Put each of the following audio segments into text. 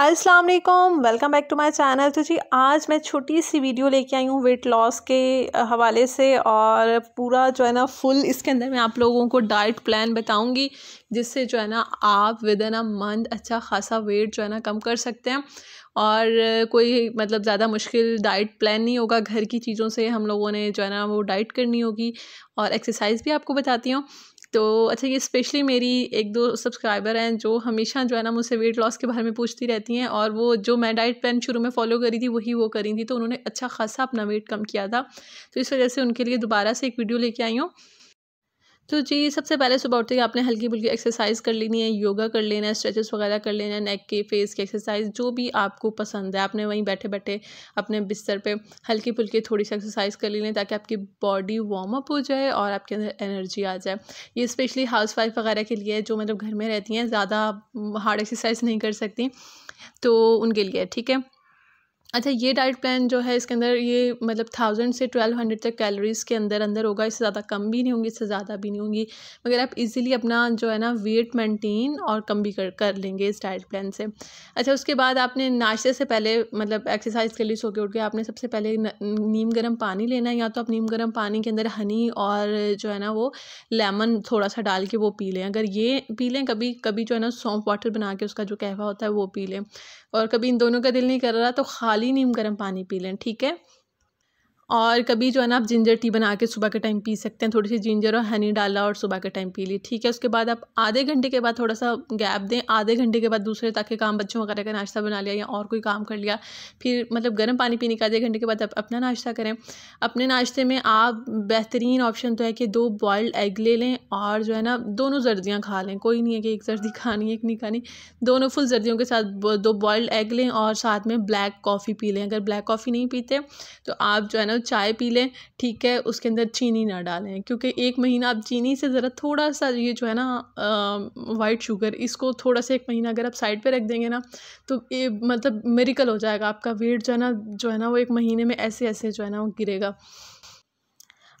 अस्सलाम वालेकुम welcome back to my channel तो जी आज मैं छोटी सी वीडियो लेके आई हूँ वेट लॉस के हवाले से और पूरा जो है ना फुल इसके अंदर मैं आप लोगों को डाइट प्लान बताऊँगी जिससे जो है ना आप विद इन अ मंथ अच्छा खासा वेट जो है ना कम कर सकते हैं और कोई मतलब ज़्यादा मुश्किल डाइट प्लान नहीं होगा घर की चीज़ों से हम लोगों ने जो है ना वो डाइट करनी होगी और एक्सरसाइज भी आपको बताती हूँ तो अच्छा ये स्पेशली मेरी एक दो सब्सक्राइबर हैं जो हमेशा जो है ना मुझसे वेट लॉस के बारे में पूछती रहती हैं और वो जो मैं डाइट प्लान शुरू में फॉलो करी थी वही वो करी थी तो उन्होंने अच्छा खासा अपना वेट कम किया था तो इस वजह से उनके लिए दोबारा से एक वीडियो लेके आई हूँ तो जी सबसे पहले सुबह उठते ही आपने हल्की फुल्की एक्सरसाइज कर लेनी है योगा कर लेना है स्ट्रेचेस वगैरह कर लेना है नेक के फेस की एक्सरसाइज जो भी आपको पसंद है आपने वहीं बैठे बैठे अपने बिस्तर पर हल्की फुल्की थोड़ी सी एक्सरसाइज कर लेनी है ताकि आपकी बॉडी वार्म अप हो जाए और आपके अंदर एनर्जी आ जाए ये स्पेशली हाउस वाइफ वगैरह के लिए जो मतलब घर में रहती हैं ज़्यादा हार्ड एक्सरसाइज नहीं कर सकती तो उनके लिए ठीक है अच्छा ये डाइट प्लान जो है इसके अंदर ये मतलब थाउजेंड से ट्वेल्व हंड्रेड तक कैलोरीज़ के अंदर अंदर होगा इससे ज़्यादा कम भी नहीं होंगी इससे ज़्यादा भी नहीं होंगी मगर आप इजीली अपना जो है ना वेट मेंटेन और कम भी कर कर लेंगे इस डाइट प्लान से अच्छा उसके बाद आपने नाश्ते से पहले मतलब एक्सरसाइज के लिए सो के उठ गए आपने सबसे पहले नीम गर्म पानी लेना है या तो आप नीम गर्म पानी के अंदर हनी और जो है ना वो लेमन थोड़ा सा डाल के वो पी लें अगर ये पी लें कभी कभी जो है ना सौंप वाटर बना के उसका जो कहवा होता है वो पी लें और कभी इन दोनों का दिल नहीं कर रहा तो खाली खाली नीम गर्म पानी पी लें ठीक है और कभी जो है ना आप जिंजर टी बना के सुबह के टाइम पी सकते हैं थोड़ी सी जिंजर और हनी डाला और सुबह के टाइम पी ली ठीक है उसके बाद आप आधे घंटे के बाद थोड़ा सा गैप दें आधे घंटे के बाद दूसरे ताकि काम बच्चों वगैरह का नाश्ता बना लिया या और कोई काम कर लिया फिर मतलब गर्म पानी पीने के आधे घंटे के बाद आप अपना नाश्ता करें अपने नाश्ते में आप बेहतरीन ऑप्शन तो है कि दो बॉयल्ड एग ले लें और जो है ना दोनों जर्दियाँ खा लें कोई नहीं है कि एक जर्दी खानी एक नहीं खानी दोनों फुल जर्दियों के साथ दो बॉयल्ड एग लें और साथ में ब्लैक कॉफ़ी पी लें अगर ब्लैक कॉफ़ी नहीं पीते तो आप जो है ना चाय पी लें ठीक है उसके अंदर चीनी ना डालें क्योंकि एक महीना आप चीनी से ज़रा थोड़ा सा ये जो है ना वाइट शुगर इसको थोड़ा सा एक महीना अगर आप साइड पर रख देंगे ना तो ये मतलब मेरिकल हो जाएगा आपका वेट जो है ना जो है ना वो एक महीने में ऐसे ऐसे जो है ना वो गिरेगा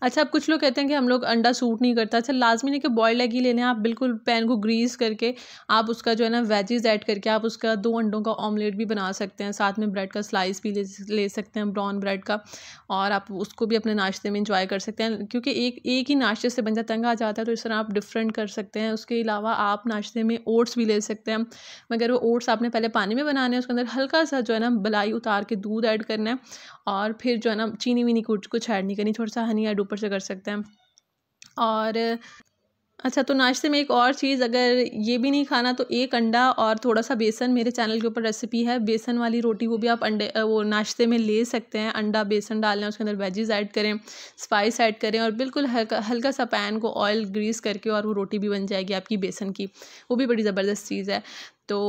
अच्छा अब कुछ लोग कहते हैं कि हम लोग अंडा सूट नहीं करता अच्छा लाजमी नहीं कि बॉयल एग ही लेने आप बिल्कुल पैन को ग्रीस करके आप उसका जो है ना वेजेज़ ऐड करके आप उसका दो अंडों का ऑमलेट भी बना सकते हैं साथ में ब्रेड का स्लाइस भी ले, ले सकते हैं ब्राउन ब्रेड का और आप उसको भी अपने नाश्ते में इंजॉय कर सकते हैं क्योंकि एक एक ही नाश्ते से बंदा तंग आ जाता है तो इस तरह आप डिफरेंट कर सकते हैं उसके अलावा आप नाश्ते में ओट्स भी ले सकते हैं मगर वो ओट्स आपने पहले पानी में बनाने हैं उसके अंदर हल्का सा जो है ना बलाई उतार के दूध ऐड करना है और फिर जो है ना चीनी वीनी कुछ कुछ ऐड नहीं करनी थोड़ा सा हनी ऐड ऊपर से कर सकते हैं और अच्छा तो नाश्ते में एक और चीज़ अगर ये भी नहीं खाना तो एक अंडा और थोड़ा सा बेसन मेरे चैनल के ऊपर रेसिपी है बेसन वाली रोटी वो भी आप अंडे वो नाश्ते में ले सकते हैं अंडा बेसन लें उसके अंदर वेजिज़ ऐड करें स्पाइस ऐड करें और बिल्कुल हल्का हल्का सा पैन को ऑयल ग्रीस करके और वो रोटी भी बन जाएगी आपकी बेसन की वो भी बड़ी ज़बरदस्त चीज़ है तो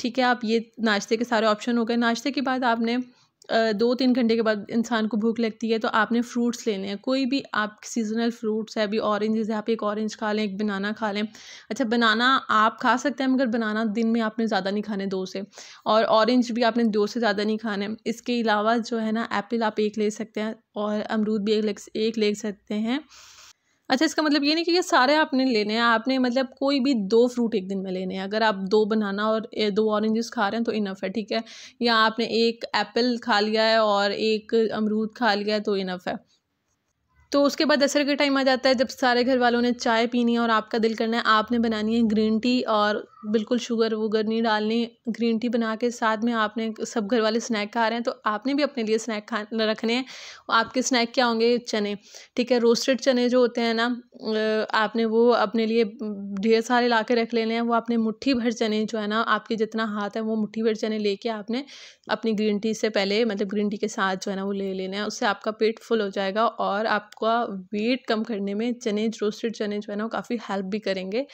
ठीक है आप ये नाश्ते के सारे ऑप्शन हो गए नाश्ते के बाद आपने दो तीन घंटे के बाद इंसान को भूख लगती है तो आपने फ्रूट्स लेने हैं कोई भी आप सीजनल फ्रूट्स है अभी ऑरेंजेस है आप एक ऑरेंज खा लें एक बनाना खा लें अच्छा बनाना आप खा सकते हैं मगर बनाना दिन में आपने ज़्यादा नहीं खाने दो से और ऑरेंज भी आपने दो से ज़्यादा नहीं खाने इसके अलावा जो है ना एप्पल आप एक ले सकते हैं और अमरूद भी एक ले एक ले सकते हैं अच्छा इसका मतलब ये नहीं कि ये सारे आपने लेने हैं आपने मतलब कोई भी दो फ्रूट एक दिन में लेने हैं अगर आप दो बनाना और दो ऑरेंजेस खा रहे हैं तो इनफ है ठीक है या आपने एक एप्पल खा लिया है और एक अमरूद खा लिया है तो इनफ है तो उसके बाद दशहरे का टाइम आ जाता है जब सारे घर वालों ने चाय पीनी है और आपका दिल करना है आपने बनानी है ग्रीन टी और बिल्कुल शुगर वुगर नहीं डालनी ग्रीन टी बना के साथ में आपने सब घर वाले स्नैक खा रहे हैं तो आपने भी अपने लिए स्नैक खा रखने हैं आपके स्नैक क्या होंगे चने ठीक है रोस्टेड चने जो होते हैं ना आपने वो अपने लिए ढेर सारे ला के रख लेने हैं वो आपने मुठ्ठी भर चने जो है ना आपके जितना हाथ है वो मुठ्ठी भर चने लेके आपने अपनी ग्रीन टी से पहले मतलब ग्रीन टी के साथ जो है ना वो ले लेना है उससे आपका पेट फुल हो जाएगा और आप का वेट कम करने में चने रोस्टेड चने जो है ना काफ़ी हेल्प भी करेंगे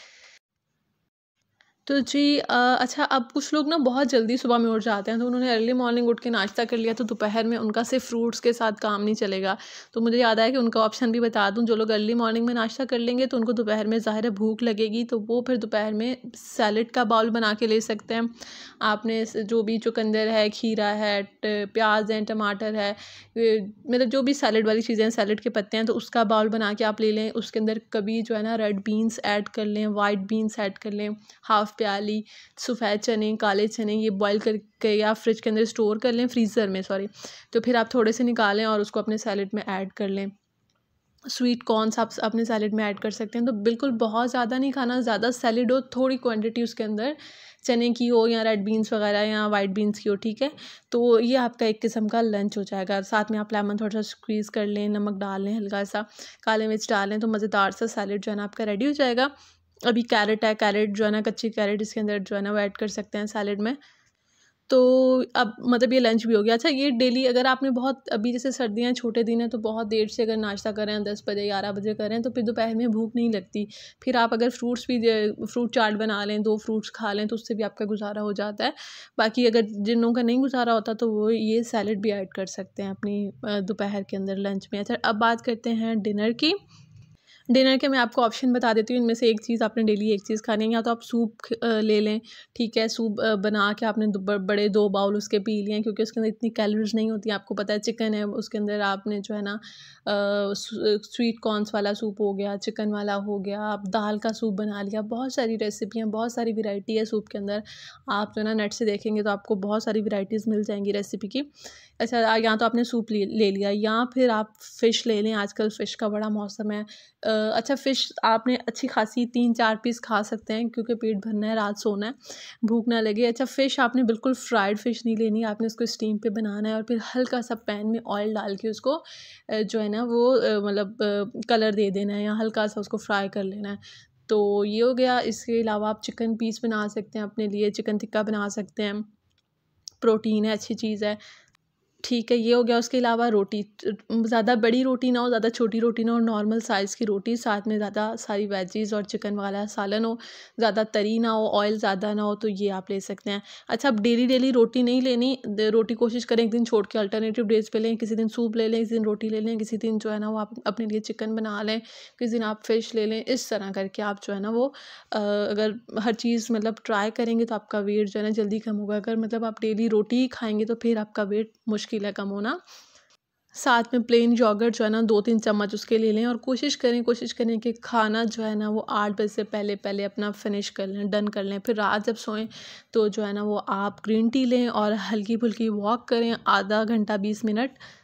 तो जी आ, अच्छा अब कुछ लोग ना बहुत जल्दी सुबह में उठ जाते हैं तो उन्होंने अर्ली मॉर्निंग उठ के नाश्ता कर लिया तो दोपहर में उनका सिर्फ फ्रूट्स के साथ काम नहीं चलेगा तो मुझे याद आया कि उनका ऑप्शन भी बता दूं जो लोग अर्ली मॉर्निंग में नाश्ता कर लेंगे तो उनको दोपहर में ज़ाहिर भूख लगेगी तो वो फिर दोपहर में सैलड का बाउल बना के ले सकते हैं आपने जो भी चुकंदर है खीरा है प्याज है टमाटर है मतलब जो भी सैलड वाली चीज़ें हैं सैलड के पत्ते हैं तो उसका बाउल बना के आप ले लें उसके अंदर कभी जो है ना रेड बीन्स ऐड कर लें वाइट बीन्स ऐड कर लें हाफ़ प्याली सफ़ेद चने काले चने ये बॉईल करके या फ्रिज के अंदर स्टोर कर लें फ्रीज़र में सॉरी तो फिर आप थोड़े से निकालें और उसको अपने सैलड में ऐड कर लें स्वीट कॉर्नस आप अपने सैलड में ऐड कर सकते हैं तो बिल्कुल बहुत ज़्यादा नहीं खाना ज़्यादा सैलड हो थोड़ी क्वान्टिटी उसके अंदर चने की हो या रेड बीन्स वगैरह या वाइट बीन्स की हो ठीक है तो ये आपका एक किस्म का लंच हो जाएगा साथ में आप लेमन थोड़ा सा स्क्वीज़ कर लें नमक डाल लें हल्का सा काले मिर्च डालें तो मज़ेदार सा सैलड जो है ना आपका रेडी हो जाएगा अभी कैरेट है कैरेट जो है ना कच्ची कैरेट इसके अंदर जो है ना वो ऐड कर सकते हैं सैलड में तो अब मतलब ये लंच भी हो गया अच्छा ये डेली अगर आपने बहुत अभी जैसे सर्दियाँ छोटे दिन हैं तो बहुत देर से अगर नाश्ता करें दस बजे ग्यारह बजे करें तो फिर दोपहर में भूख नहीं लगती फिर आप अगर फ्रूट्स भी फ्रूट चाट बना लें दो फ्रूट्स खा लें तो उससे भी आपका गुजारा हो जाता है बाकी अगर जिन लोगों का नहीं गुजारा होता तो वो ये सैलड भी ऐड कर सकते हैं अपनी दोपहर के अंदर लंच में अच्छा अब बात करते हैं डिनर की डिनर के मैं आपको ऑप्शन बता देती हूँ इनमें से एक चीज़ आपने डेली एक चीज़ खानी है या तो आप सूप ले लें ठीक है सूप बना के आपने बड़े दो बाउल उसके पी लिए क्योंकि उसके अंदर इतनी कैलोरीज नहीं होती आपको पता है चिकन है उसके अंदर आपने जो है ना स्वीट कॉर्नस वाला सूप हो गया चिकन वाला हो गया आप दाल का सूप बना लिया बहुत सारी रेसिपियाँ बहुत सारी वेराइटी है सूप के अंदर आप जो है ना नेट से देखेंगे तो आपको बहुत सारी वेराइटीज़ मिल जाएंगी रेसिपी की अच्छा या तो आपने सूप ले ले लिया या फिर आप फ़िश ले लें आजकल फ़िश का बड़ा मौसम है अच्छा फ़िश आपने अच्छी खासी तीन चार पीस खा सकते हैं क्योंकि पेट भरना है रात सोना है भूख ना लगे अच्छा फ़िश आपने बिल्कुल फ्राइड फ़िश नहीं लेनी आपने उसको स्टीम पे बनाना है और फिर हल्का सा पैन में ऑयल डाल के उसको जो है ना वो मतलब कलर दे देना है या हल्का सा उसको फ्राई कर लेना है तो ये हो गया इसके अलावा आप चिकन पीस बना सकते हैं अपने लिए चिकन टिक्का बना सकते हैं प्रोटीन है अच्छी चीज़ है ठीक है ये हो गया उसके अलावा रोटी ज़्यादा बड़ी रोटी ना हो ज़्यादा छोटी रोटी ना हो नॉर्मल साइज़ की रोटी साथ में ज़्यादा सारी वेजीज़ और चिकन वाला सालन हो ज़्यादा तरी ना हो ऑयल ज़्यादा ना हो तो ये आप ले सकते हैं अच्छा आप डेली डेली रोटी नहीं लेनी रोटी कोशिश करें एक दिन छोड़ के अल्टरनेटिव डेज पे लें किसी दिन सूप ले लें किसी दिन रोटी ले लें किसी दिन जो है ना वो आप अपने लिए चिकन बना लें किसी दिन आप फिश ले लें इस तरह करके आप जो है ना वो अगर हर चीज़ मतलब ट्राई करेंगे तो आपका वेट जो है ना जल्दी कम होगा अगर मतलब आप डेली रोटी ही खाएँगे तो फिर आपका वेट मुश्किल मुश्किल है कम होना साथ में प्लेन योगर्ट जो है ना दो तीन चम्मच उसके ले लें और कोशिश करें कोशिश करें कि खाना जो है ना वो आठ बजे से पहले पहले अपना फिनिश कर लें डन कर लें फिर रात जब सोएं तो जो है ना वो आप ग्रीन टी लें और हल्की फुल्की वॉक करें आधा घंटा बीस मिनट